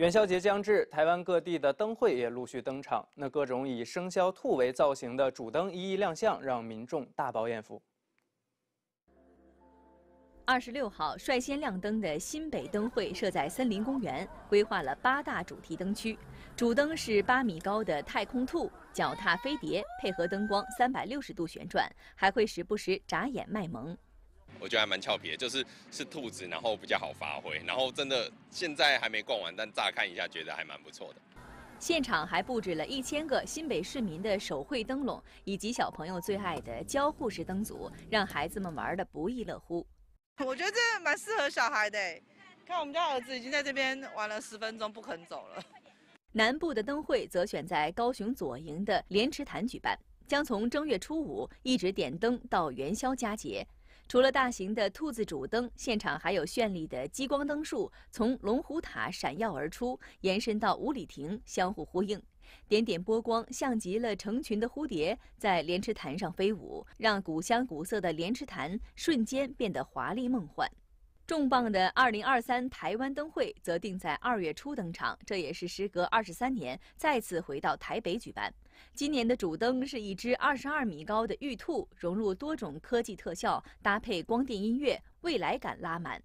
元宵节将至，台湾各地的灯会也陆续登场。那各种以生肖兔为造型的主灯一一亮相，让民众大饱眼福。二十六号率先亮灯的新北灯会设在森林公园，规划了八大主题灯区，主灯是八米高的太空兔，脚踏飞碟，配合灯光三百六十度旋转，还会时不时眨眼卖萌。我觉得还蛮俏皮的，就是是兔子，然后比较好发挥。然后真的现在还没逛完，但乍看一下觉得还蛮不错的。现场还布置了一千个新北市民的手绘灯笼，以及小朋友最爱的交互式灯组，让孩子们玩得不亦乐乎。我觉得这蛮适合小孩的，看我们家儿子已经在这边玩了十分钟，不肯走了。南部的灯会则选在高雄左营的莲池潭举办，将从正月初五一直点灯到元宵佳节。除了大型的兔子主灯，现场还有绚丽的激光灯束从龙虎塔闪耀而出，延伸到五里亭，相互呼应，点点波光像极了成群的蝴蝶在莲池潭上飞舞，让古香古色的莲池潭瞬间变得华丽梦幻。重磅的二零二三台湾灯会则定在二月初登场，这也是时隔二十三年再次回到台北举办。今年的主灯是一只二十二米高的玉兔，融入多种科技特效，搭配光电音乐，未来感拉满。